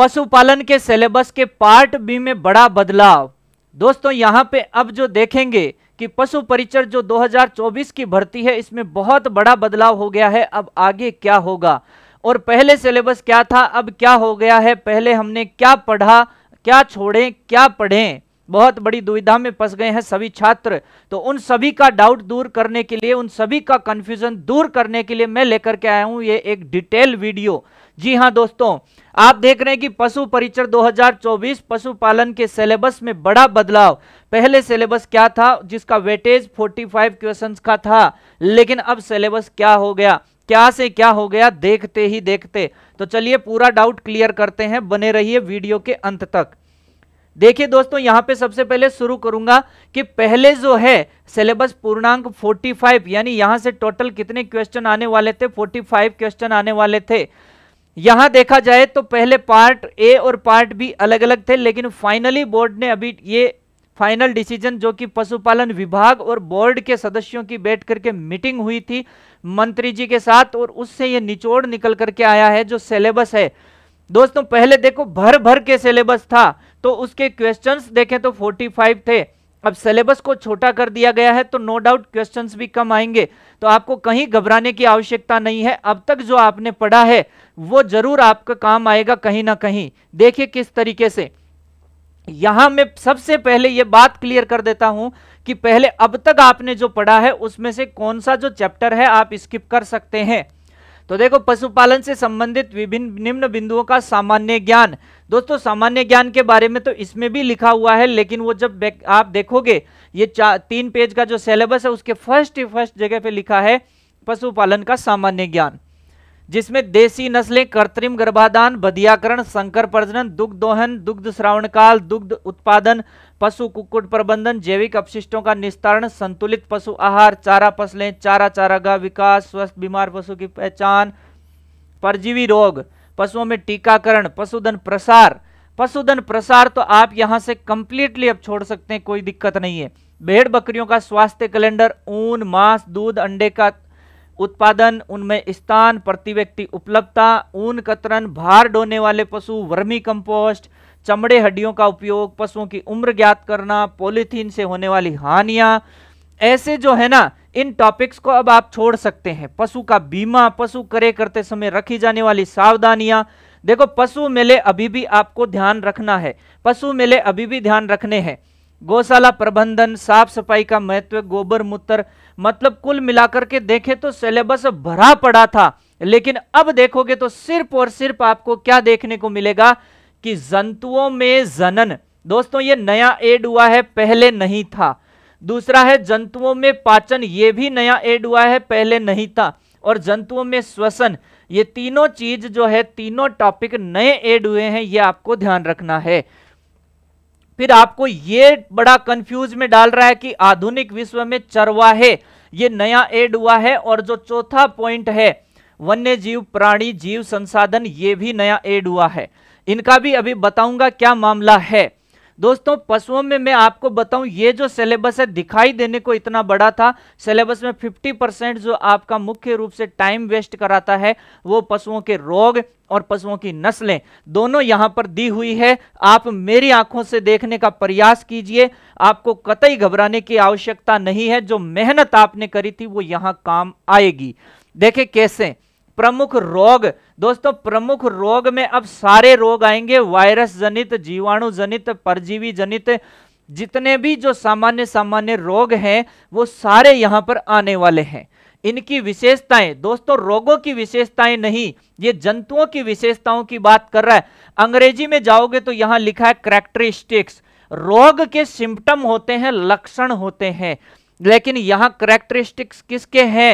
पशुपालन के सिलेबस के पार्ट बी में बड़ा बदलाव दोस्तों यहाँ पे अब जो देखेंगे कि पशु परिचर जो 2024 की भर्ती है इसमें बहुत बड़ा बदलाव हो गया है अब आगे क्या होगा और पहले सिलेबस क्या था अब क्या हो गया है पहले हमने क्या पढ़ा क्या छोड़े क्या पढ़े बहुत बड़ी दुविधा में फंस गए हैं सभी छात्र तो उन सभी का डाउट दूर करने के लिए उन सभी का कंफ्यूजन दूर करने के लिए मैं लेकर के आया हूं ये एक डिटेल वीडियो जी हाँ दोस्तों आप देख रहे हैं कि पशु परिचर 2024 पशुपालन के सिलेबस में बड़ा बदलाव पहले सिलेबस क्या था जिसका वेटेज 45 क्वेश्चंस का था लेकिन अब सिलेबस क्या हो गया क्या से क्या हो गया देखते ही देखते तो चलिए पूरा डाउट क्लियर करते हैं बने रहिए वीडियो के अंत तक देखिए दोस्तों यहां पे सबसे पहले शुरू करूंगा कि पहले जो है सिलेबस पूर्णांक 45 यानी यहां से टोटल कितने क्वेश्चन आने वाले थे 45 क्वेश्चन आने वाले थे यहां देखा जाए तो पहले पार्ट ए और पार्ट बी अलग अलग थे लेकिन फाइनली बोर्ड ने अभी ये फाइनल डिसीजन जो कि पशुपालन विभाग और बोर्ड के सदस्यों की बैठ करके मीटिंग हुई थी मंत्री जी के साथ और उससे ये निचोड़ निकल करके आया है जो सिलेबस है दोस्तों पहले देखो भर भर के सिलेबस था तो उसके क्वेश्चंस देखें तो 45 थे अब सिलेबस को छोटा कर दिया गया है तो नो डाउट क्वेश्चन भी कम आएंगे तो आपको कहीं घबराने की आवश्यकता नहीं है अब तक जो आपने पढ़ा है वो जरूर आपका काम आएगा कहीं ना कहीं देखिए किस तरीके से यहां मैं सबसे पहले ये बात क्लियर कर देता हूं कि पहले अब तक आपने जो पढ़ा है उसमें से कौन सा जो चैप्टर है आप स्किप कर सकते हैं तो देखो पशुपालन से संबंधित विभिन्न निम्न बिंदुओं का सामान्य ज्ञान दोस्तों सामान्य ज्ञान के बारे में तो इसमें भी लिखा हुआ है लेकिन वो जब आप देखोगे ये तीन पेज का जो सिलेबस है उसके फर्स्ट ही फर्स्ट जगह पे लिखा है पशुपालन का सामान्य ज्ञान जिसमें देसी नस्लें कृत्रिम गर्भाधान बधियाकरण संकर प्रजनन दुग्ध दोहन दुग्ध श्रावण काल दुग्ध उत्पादन पशु कुक्कुट प्रबंधन जैविक अपशिष्टों का निस्तारण संतुलित पशु आहार चारा फसलें चारा चारागा विकास स्वस्थ बीमार पशु की पहचान परजीवी रोग पशुओं में टीकाकरण पशुधन प्रसार पशुधन प्रसार तो आप यहाँ से कंप्लीटली अब छोड़ सकते हैं कोई दिक्कत नहीं है भेड़ बकरियों का स्वास्थ्य कैलेंडर ऊन मांस दूध अंडे का उत्पादन उनमें स्थान प्रति व्यक्ति उपलब्धता ऊन कतरन भार ढोने वाले पशु वर्मी कंपोस्ट चमड़े हड्डियों का उपयोग पशुओं की उम्र ज्ञात करना पॉलिथीन से होने वाली हानियां ऐसे जो है ना इन टॉपिक्स को अब आप छोड़ सकते हैं पशु का बीमा पशु करे करते समय रखी जाने वाली सावधानियां देखो पशु मेले अभी भी आपको ध्यान रखना है पशु मेले अभी भी ध्यान रखने हैं गौशाला प्रबंधन साफ सफाई का महत्व गोबर मूत्र मतलब कुल मिलाकर के देखें तो सिलेबस भरा पड़ा था लेकिन अब देखोगे तो सिर्फ और सिर्फ आपको क्या देखने को मिलेगा कि जंतुओं में जनन दोस्तों ये नया एड हुआ है पहले नहीं था दूसरा है जंतुओं में पाचन ये भी नया एड हुआ है पहले नहीं था और जंतुओं में श्वसन ये तीनों चीज जो है तीनों टॉपिक नए एड हुए हैं ये आपको ध्यान रखना है फिर आपको ये बड़ा कंफ्यूज में डाल रहा है कि आधुनिक विश्व में चरवाहे ये नया एड हुआ है और जो चौथा पॉइंट है वन्य जीव प्राणी जीव संसाधन ये भी नया एड हुआ है इनका भी अभी बताऊंगा क्या मामला है दोस्तों पशुओं में मैं आपको बताऊं ये जो सिलेबस है दिखाई देने को इतना बड़ा था सिलेबस में 50 परसेंट जो आपका मुख्य रूप से टाइम वेस्ट कराता है वो पशुओं के रोग और पशुओं की नस्लें दोनों यहां पर दी हुई है आप मेरी आंखों से देखने का प्रयास कीजिए आपको कतई घबराने की आवश्यकता नहीं है जो मेहनत आपने करी थी वो यहाँ काम आएगी देखे कैसे प्रमुख रोग दोस्तों प्रमुख रोग में अब सारे रोग आएंगे वायरस जनित जीवाणु जनित परजीवी जनित जितने भी जो सामान्य सामान्य रोग हैं वो सारे यहां पर आने वाले हैं इनकी विशेषताएं दोस्तों रोगों की विशेषताएं नहीं ये जंतुओं की विशेषताओं की बात कर रहा है अंग्रेजी में जाओगे तो यहाँ लिखा है करेक्टरिस्टिक्स रोग के सिम्टम होते हैं लक्षण होते हैं लेकिन यहाँ करेक्टरिस्टिक्स किसके हैं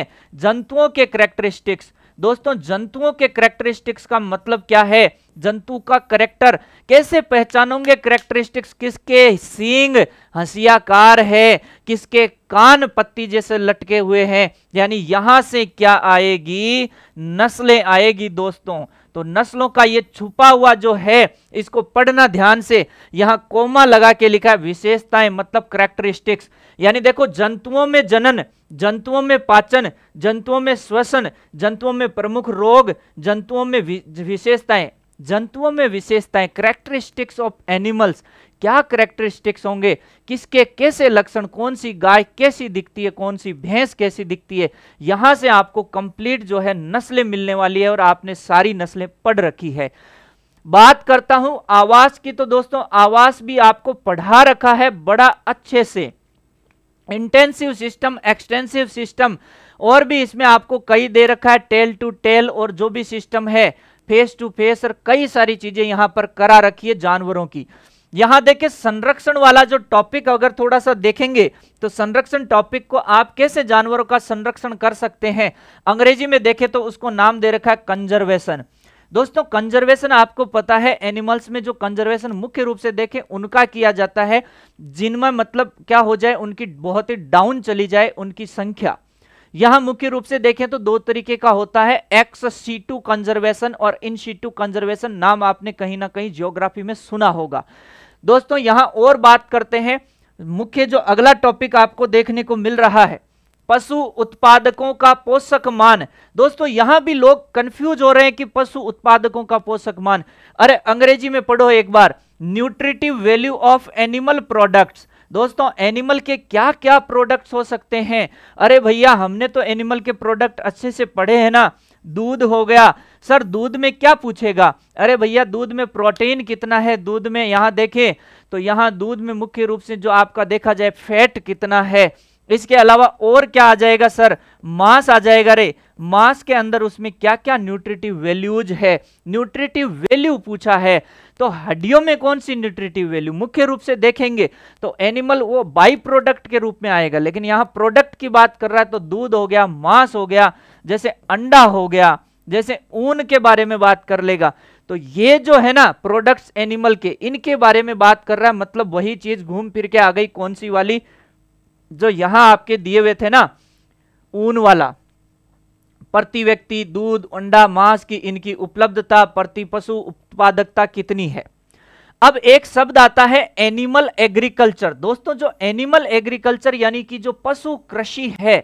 जंतुओं के करेक्टरिस्टिक्स दोस्तों जंतुओं के करेक्टरिस्टिक्स का मतलब क्या है जंतु का करेक्टर कैसे पहचानोगे करेक्टरिस्टिक्स किसके सींग हसियाकार है किसके कान पत्ती जैसे लटके हुए हैं यानी यहां से क्या आएगी नस्लें आएगी दोस्तों तो नस्लों का ये छुपा हुआ जो है इसको पढ़ना ध्यान से यहाँ कोमा लगा के लिखा है विशेषताएं मतलब करेक्टरिस्टिक्स यानी देखो जंतुओं में जनन जंतुओं में पाचन जंतुओं में श्वसन जंतुओं में प्रमुख रोग जंतुओं में विशेषताएं जंतुओं में विशेषताएं करेक्टरिस्टिक्स ऑफ एनिमल्स क्या करेक्टरिस्टिक्स होंगे किसके कैसे लक्षण कौन सी गाय कैसी दिखती है कौन सी भैंस कैसी दिखती है यहां से आपको कंप्लीट जो है नस्लें मिलने वाली है और आपने सारी नस्लें पढ़ रखी है बात करता हूं आवास की तो दोस्तों आवास भी आपको पढ़ा रखा है बड़ा अच्छे से इंटेंसिव सिस्टम एक्सटेंसिव सिस्टम और भी इसमें आपको कई दे रखा है टेल टू टेल और जो भी सिस्टम है फेस टू फेस और कई सारी चीजें यहां पर करा रखी है जानवरों की यहां देखिए संरक्षण वाला जो टॉपिक अगर थोड़ा सा देखेंगे तो संरक्षण टॉपिक को आप कैसे जानवरों का संरक्षण कर सकते हैं अंग्रेजी में देखें तो उसको नाम दे रखा है कंजर्वेशन दोस्तों कंजर्वेशन आपको पता है एनिमल्स में जो कंजर्वेशन मुख्य रूप से देखें उनका किया जाता है जिनमें मतलब क्या हो जाए उनकी बहुत ही डाउन चली जाए उनकी संख्या यहां मुख्य रूप से देखें तो दो तरीके का होता है एक्स सी टू कंजर्वेशन और इन सी टू कंजर्वेशन नाम आपने कहीं ना कहीं ज्योग्राफी में सुना होगा दोस्तों यहां और बात करते हैं मुख्य जो अगला टॉपिक आपको देखने को मिल रहा है पशु उत्पादकों का पोषक मान दोस्तों यहां भी लोग कंफ्यूज हो रहे हैं कि पशु उत्पादकों का पोषक मान अरे अंग्रेजी में पढ़ो एक बार nutritive value of animal products दोस्तों एनिमल के क्या क्या प्रोडक्ट्स हो सकते हैं अरे भैया हमने तो एनिमल के प्रोडक्ट अच्छे से पढ़े हैं ना दूध हो गया सर दूध में क्या पूछेगा अरे भैया दूध में प्रोटीन कितना है दूध में यहाँ देखें तो यहाँ दूध में मुख्य रूप से जो आपका देखा जाए फैट कितना है इसके अलावा और क्या आ जाएगा सर मांस आ जाएगा रे मांस के अंदर उसमें क्या क्या न्यूट्रिटिव वैल्यूज है न्यूट्रिटिव वैल्यू पूछा है तो हड्डियों में कौन सी न्यूट्रिटिव वैल्यू मुख्य रूप से देखेंगे तो एनिमल वो बाई प्रोडक्ट के रूप में आएगा लेकिन यहाँ प्रोडक्ट की बात कर रहा है तो दूध हो गया मांस हो गया जैसे अंडा हो गया जैसे ऊन के बारे में बात कर लेगा तो ये जो है ना प्रोडक्ट्स एनिमल के इनके बारे में बात कर रहा है मतलब वही चीज घूम फिर के आ गई कौन सी वाली जो यहां आपके दिए हुए थे ना ऊन वाला प्रति व्यक्ति दूध अंडा मांस की इनकी उपलब्धता प्रति पशु उत्पादकता कितनी है अब एक शब्द आता है एनिमल एग्रीकल्चर दोस्तों जो एनिमल एग्रीकल्चर यानी कि जो पशु कृषि है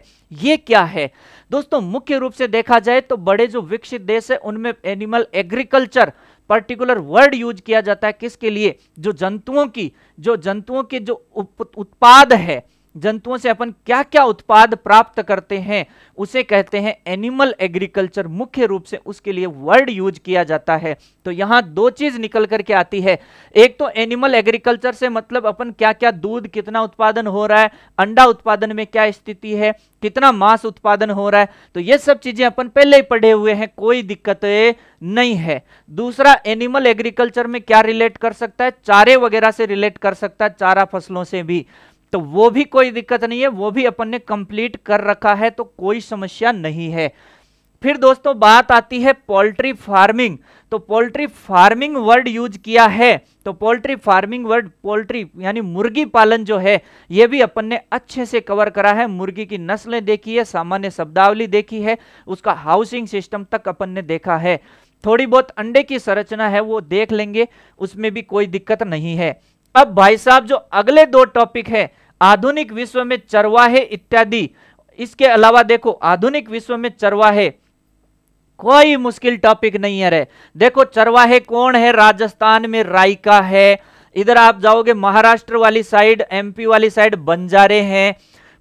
ये क्या है दोस्तों मुख्य रूप से देखा जाए तो बड़े जो विकसित देश है उनमें animal agriculture particular word use किया जाता है किसके लिए जो जंतुओं की जो जंतुओं के जो उत्पाद है जंतुओं से अपन क्या क्या उत्पाद प्राप्त करते हैं उसे कहते हैं एनिमल एग्रीकल्चर मुख्य रूप से उसके लिए वर्ड यूज किया जाता है तो यहाँ दो चीज निकल करके आती है एक तो एनिमल एग्रीकल्चर से मतलब अपन क्या क्या दूध कितना उत्पादन हो रहा है अंडा उत्पादन में क्या स्थिति है कितना मांस उत्पादन हो रहा है तो ये सब चीजें अपन पहले ही पढ़े हुए हैं कोई दिक्कत नहीं है दूसरा एनिमल एग्रीकल्चर में क्या रिलेट कर सकता है चारे वगैरह से रिलेट कर सकता है चारा फसलों से भी तो वो भी कोई दिक्कत नहीं है वो भी अपन ने कंप्लीट कर रखा है तो कोई समस्या नहीं है फिर दोस्तों बात आती है पोल्ट्री फार्मिंग तो पोल्ट्री फार्मिंग वर्ड यूज किया है तो पोल्ट्री फार्मिंग वर्ड पोल्ट्री यानी मुर्गी पालन जो है ये भी अपन ने अच्छे से कवर करा है मुर्गी की नस्लें देखी है सामान्य शब्दावली देखी है उसका हाउसिंग सिस्टम तक अपन ने देखा है थोड़ी बहुत अंडे की संरचना है वो देख लेंगे उसमें भी कोई दिक्कत नहीं है अब भाई साहब जो अगले दो टॉपिक है आधुनिक विश्व में चरवाहे इत्यादि इसके अलावा देखो आधुनिक विश्व में चरवाहे कोई मुश्किल टॉपिक नहीं है रे देखो चरवाहे कौन है राजस्थान में रायका है इधर आप जाओगे महाराष्ट्र वाली साइड एमपी वाली साइड बंजारे हैं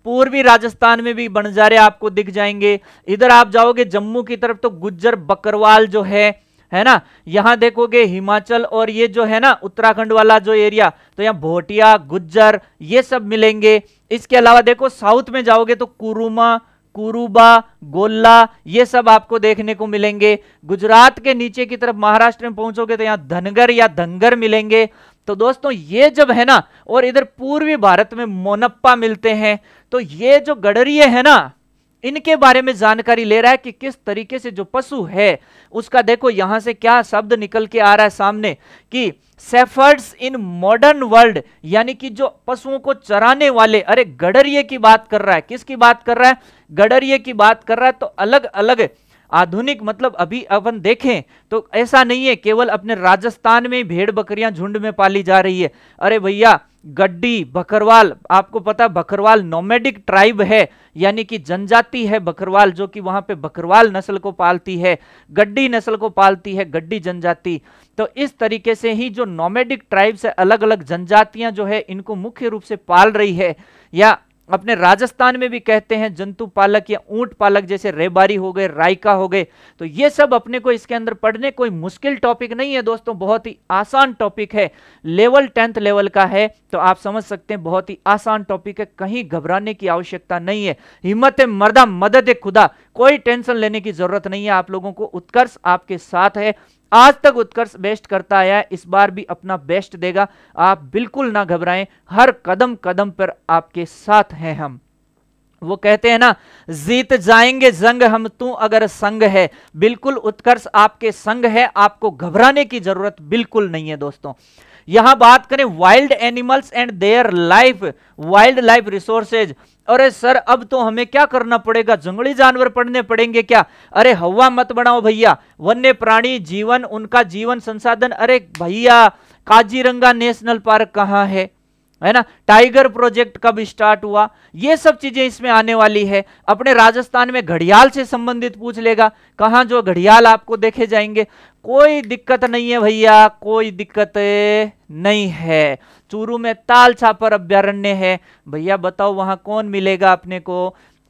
पूर्वी राजस्थान में भी बंजारे आपको दिख जाएंगे इधर आप जाओगे जम्मू की तरफ तो गुज्जर बकरवाल जो है है ना यहां देखोगे हिमाचल और ये जो है ना उत्तराखंड वाला जो एरिया तो यहाँ भोटिया गुज्जर ये सब मिलेंगे इसके अलावा देखो साउथ में जाओगे तो कुरुमा कुरुबा गोल्ला ये सब आपको देखने को मिलेंगे गुजरात के नीचे की तरफ महाराष्ट्र में पहुंचोगे तो यहाँ धनगर या धनगर मिलेंगे तो दोस्तों ये जब है ना और इधर पूर्वी भारत में मोनप्पा मिलते हैं तो ये जो गडरिये है ना इनके बारे में जानकारी ले रहा है कि किस तरीके से जो पशु है उसका देखो यहां से क्या शब्द निकल के आ रहा है सामने कि सेफर्ड्स इन मॉडर्न वर्ल्ड यानी कि जो पशुओं को चराने वाले अरे गडरिये की बात कर रहा है किसकी बात कर रहा है गडरिये की बात कर रहा है तो अलग अलग आधुनिक मतलब अभी अपन देखें तो ऐसा नहीं है केवल अपने राजस्थान में भेड़ बकरियां झुंड में पाली जा रही है अरे भैया गड्डी बकरवाल आपको पता बकरवाल नोमेडिक ट्राइब है यानी कि जनजाति है बकरवाल जो कि वहां पे बकरवाल नस्ल को पालती है गड्डी नस्ल को पालती है गड्डी जनजाति तो इस तरीके से ही जो नोमेडिक ट्राइब से अलग अलग जनजातियां जो है इनको मुख्य रूप से पाल रही है या अपने राजस्थान में भी कहते हैं जंतु पालक या ऊंट पालक जैसे रेबारी हो गए रायका हो गए तो ये सब अपने को इसके अंदर पढ़ने कोई मुश्किल टॉपिक नहीं है दोस्तों बहुत ही आसान टॉपिक है लेवल टेंथ लेवल का है तो आप समझ सकते हैं बहुत ही आसान टॉपिक है कहीं घबराने की आवश्यकता नहीं है हिम्मत है मर्दा मदद है खुदा कोई टेंशन लेने की जरूरत नहीं है आप लोगों को उत्कर्ष आपके साथ है आज तक उत्कर्ष बेस्ट करता आया है इस बार भी अपना बेस्ट देगा आप बिल्कुल ना घबराएं हर कदम कदम पर आपके साथ हैं हम वो कहते हैं ना जीत जाएंगे जंग हम तू अगर संग है बिल्कुल उत्कर्ष आपके संग है आपको घबराने की जरूरत बिल्कुल नहीं है दोस्तों यहां बात करें wild animals and their life wildlife resources अरे सर अब तो हमें क्या करना पड़ेगा जंगली जानवर पढ़ने पड़ेंगे क्या अरे हवा मत बनाओ भैया वन्य प्राणी जीवन उनका जीवन संसाधन अरे भैया काजीरंगा नेशनल पार्क कहाँ है है ना टाइगर प्रोजेक्ट कब स्टार्ट हुआ ये सब चीजें इसमें आने वाली है अपने राजस्थान में घड़ियाल से संबंधित पूछ लेगा कहाँ जो घड़ियाल आपको देखे जाएंगे कोई दिक्कत नहीं है भैया कोई दिक्कत नहीं है चूरू में ताल छापर अभ्यारण्य है भैया बताओ वहां कौन मिलेगा अपने को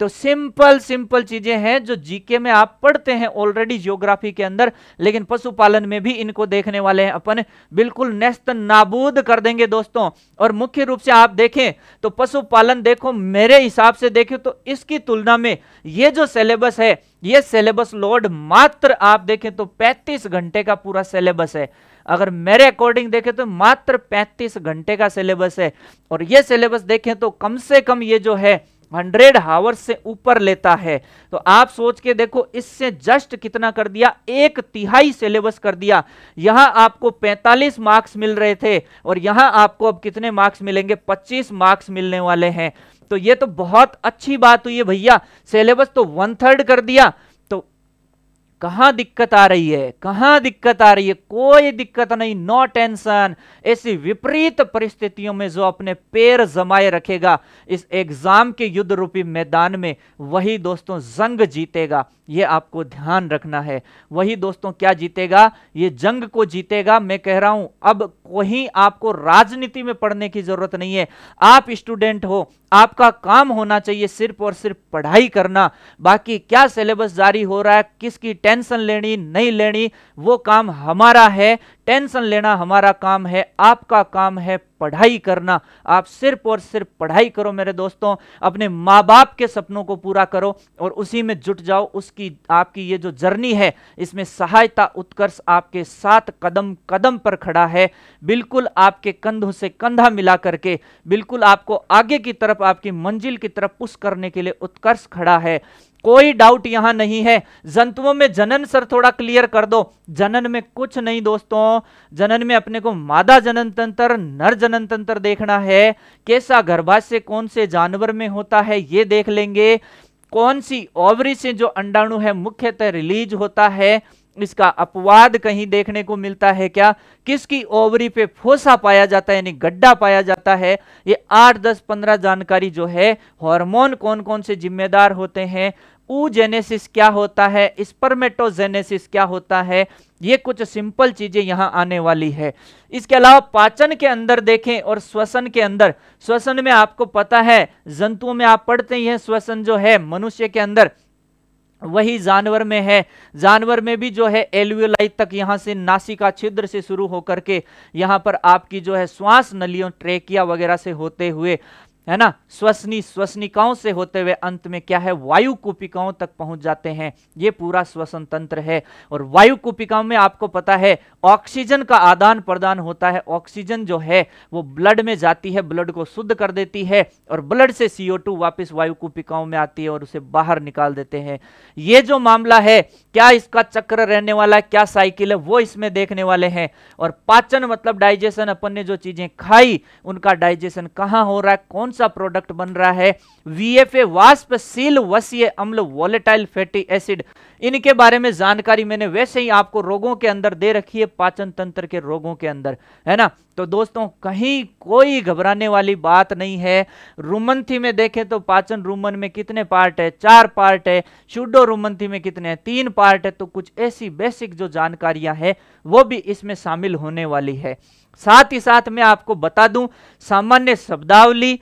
तो सिंपल सिंपल चीजें हैं जो जीके में आप पढ़ते हैं ऑलरेडी जियोग्राफी के अंदर लेकिन पशुपालन में भी इनको देखने वाले हैं अपन बिल्कुल नेस्त नाबूद कर देंगे दोस्तों और मुख्य रूप से आप देखें तो पशुपालन देखो मेरे हिसाब से देखें तो इसकी तुलना में ये जो सिलेबस है ये सिलेबस लोड मात्र आप देखें तो पैंतीस घंटे का पूरा सिलेबस है अगर मेरे अकॉर्डिंग देखें तो मात्र 35 घंटे का सिलेबस है और ये सिलेबस देखें तो कम से कम ये जो है हंड्रेड हावर्स से ऊपर लेता है तो आप सोच के देखो इससे जस्ट कितना कर दिया एक तिहाई सिलेबस कर दिया यहां आपको 45 मार्क्स मिल रहे थे और यहां आपको अब कितने मार्क्स मिलेंगे 25 मार्क्स मिलने वाले हैं तो ये तो बहुत अच्छी बात हुई है भैया सिलेबस तो वन थर्ड कर दिया कहां दिक्कत आ रही है कहां दिक्कत आ रही है कोई दिक्कत नहीं नो टेंशन ऐसी विपरीत परिस्थितियों में जो अपने पैर जमाए रखेगा इस एग्जाम के युद्ध रूपी मैदान में वही दोस्तों जंग जीतेगा ये आपको ध्यान रखना है वही दोस्तों क्या जीतेगा ये जंग को जीतेगा मैं कह रहा हूं अब कहीं आपको राजनीति में पढ़ने की जरूरत नहीं है आप स्टूडेंट हो आपका काम होना चाहिए सिर्फ और सिर्फ पढ़ाई करना बाकी क्या सिलेबस जारी हो रहा है किसकी टेंशन लेनी नहीं लेनी वो काम हमारा है टेंशन लेना हमारा काम है आपका काम है पढ़ाई करना आप सिर्फ और सिर्फ पढ़ाई करो मेरे दोस्तों अपने माँ बाप के सपनों को पूरा करो और उसी में जुट जाओ उसकी आपकी ये जो जर्नी है इसमें सहायता उत्कर्ष आपके साथ कदम कदम पर खड़ा है बिल्कुल आपके कंधों से कंधा मिला करके बिल्कुल आपको आगे की तरफ आपकी मंजिल की तरफ पुश करने के लिए उत्कर्ष खड़ा है कोई डाउट यहां नहीं है जंतुओं में जनन सर थोड़ा क्लियर कर दो जनन में कुछ नहीं दोस्तों जनन में अपने को मादा जनन तंत्र नर जनन तंत्र देखना है कैसा गर्भाशय कौन से जानवर में होता है ये देख लेंगे कौन सी ओवरी से जो अंडाणु है मुख्यतः रिलीज होता है इसका अपवाद कहीं देखने को मिलता है क्या किसकी ओवरी पे फोसा पाया जाता है यानी गड्ढा पाया जाता है ये आठ दस पंद्रह जानकारी जो है हार्मोन कौन कौन से जिम्मेदार होते हैं ऊजेनेसिस क्या होता है स्पर्मेटोजेनेसिस क्या होता है ये कुछ सिंपल चीजें यहां आने वाली है इसके अलावा पाचन के अंदर देखें और श्वसन के अंदर श्वसन में आपको पता है जंतुओं में आप पढ़ते ही हैं श्वसन जो है मनुष्य के अंदर वही जानवर में है जानवर में भी जो है एल्वियोलाई तक यहाँ से नासिका छिद्र से शुरू होकर के यहाँ पर आपकी जो है श्वास नलियों ट्रेकिया वगैरह से होते हुए है ना श्वसनी श्वसनिकाओं से होते हुए अंत में क्या है वायु कूपिकाओं तक पहुंच जाते हैं ये पूरा श्वसन तंत्र है और वायु कूपिकाओं में आपको पता है ऑक्सीजन का आदान प्रदान होता है ऑक्सीजन जो है वो ब्लड में जाती है ब्लड को शुद्ध कर देती है और ब्लड से सीओ टू वापिस वायु कूपिकाओं में आती है और उसे बाहर निकाल देते हैं ये जो मामला है क्या इसका चक्र रहने वाला है क्या साइकिल है वो इसमें देखने वाले हैं और पाचन मतलब डाइजेशन अपन ने जो चीजें खाई उनका डाइजेशन कहाँ हो रहा है कौन सा प्रोडक्ट बन रहा है वीएफए वाष्प सील वसीय अम्ल वॉलेटाइल फैटी एसिड इनके बारे में जानकारी मैंने वैसे ही आपको रोगों के अंदर दे रखी है पाचन तंत्र के रोगों के अंदर है ना तो दोस्तों कहीं कोई घबराने वाली बात नहीं है रोमनथी में देखें तो पाचन रोमन में कितने पार्ट है चार पार्ट है शुडो रोमनथी में कितने हैं तीन पार्ट है तो कुछ ऐसी बेसिक जो जानकारियां है वो भी इसमें शामिल होने वाली है साथ ही साथ मैं आपको बता दूं सामान्य शब्दावली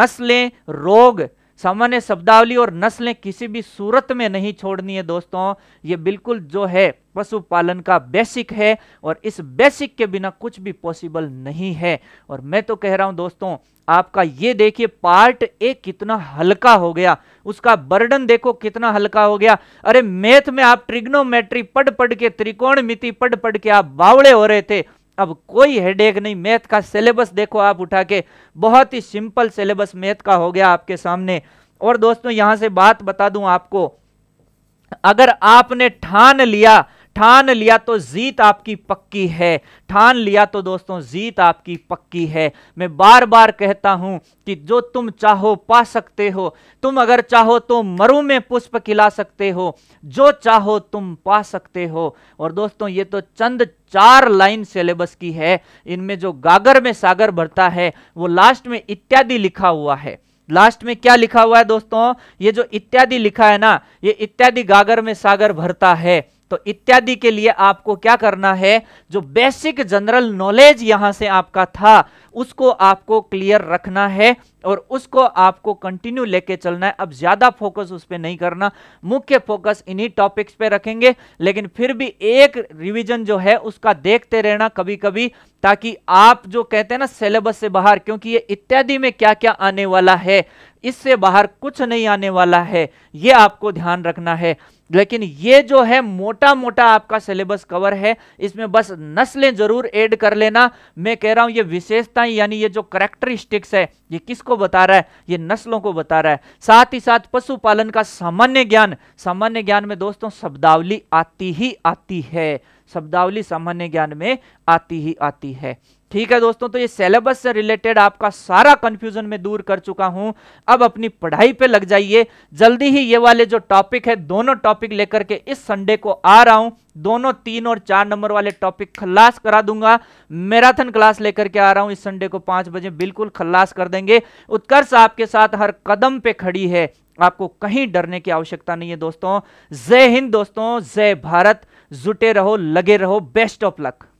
नस्लें रोग सामान्य शब्दावली और नस्लें किसी भी सूरत में नहीं छोड़नी है दोस्तों ये बिल्कुल जो है पशुपालन का बेसिक है और इस बेसिक के बिना कुछ भी पॉसिबल नहीं है और मैं तो कह रहा हूं दोस्तों आपका ये देखिए पार्ट ए कितना हल्का हो गया उसका बर्डन देखो कितना हल्का हो गया अरे मैथ में आप ट्रिग्नोमेट्री पढ़ पढ़ के मिति पढ़ पढ़ के आप बावड़े हो रहे थे अब कोई हेडेक नहीं मैथ का सिलेबस देखो आप उठा के बहुत ही सिंपल सिलेबस मैथ का हो गया आपके सामने और दोस्तों यहां से बात बता दूं आपको अगर आपने ठान लिया ठान लिया तो जीत आपकी पक्की है ठान लिया तो दोस्तों जीत आपकी पक्की है मैं बार बार कहता हूं कि जो तुम चाहो पा सकते हो तुम अगर चाहो तो मरु में पुष्प खिला सकते हो जो चाहो तुम पा सकते हो और दोस्तों ये तो चंद चार लाइन सिलेबस की है इनमें जो गागर में सागर भरता है वो लास्ट में इत्यादि लिखा हुआ है लास्ट में क्या लिखा हुआ है दोस्तों ये जो इत्यादि लिखा है ना ये इत्यादि गागर में सागर भरता है तो इत्यादि के लिए आपको क्या करना है जो बेसिक जनरल नॉलेज यहां से आपका था उसको आपको क्लियर रखना है और उसको आपको कंटिन्यू लेके चलना है अब ज़्यादा फोकस उस पर नहीं करना मुख्य फोकस इन्हीं टॉपिक्स पे रखेंगे लेकिन फिर भी एक रिवीजन जो है उसका देखते रहना कभी कभी ताकि आप जो कहते हैं ना सिलेबस से बाहर क्योंकि ये इत्यादि में क्या क्या आने वाला है इससे बाहर कुछ नहीं आने वाला है ये आपको ध्यान रखना है लेकिन ये जो है मोटा मोटा आपका सिलेबस कवर है इसमें बस नस्लें जरूर ऐड कर लेना मैं कह रहा हूं ये विशेषताएं यानी ये जो करेक्टरिस्टिक्स है ये किसको किसको बता रहा है ये नस्लों को बता रहा है साथ ही साथ पशुपालन का सामान्य ज्ञान सामान्य ज्ञान में दोस्तों शब्दावली आती ही आती है शब्दावली सामान्य ज्ञान में आती ही आती है ठीक है दोस्तों तो ये सिलेबस से रिलेटेड आपका सारा कंफ्यूजन में दूर कर चुका हूं अब अपनी पढ़ाई पे लग जाइए जल्दी ही ये वाले जो टॉपिक है दोनों टॉपिक लेकर के इस संडे को आ रहा हूं दोनों तीन और चार नंबर वाले टॉपिक खल्लास करा दूंगा मैराथन क्लास लेकर के आ रहा हूं इस संडे को पांच बजे बिल्कुल खल्लास कर देंगे उत्कर्ष आपके साथ हर कदम पे खड़ी है आपको कहीं डरने की आवश्यकता नहीं है दोस्तों जय हिंद दोस्तों जय भारत जुटे रहो लगे रहो बेस्ट ऑफ लक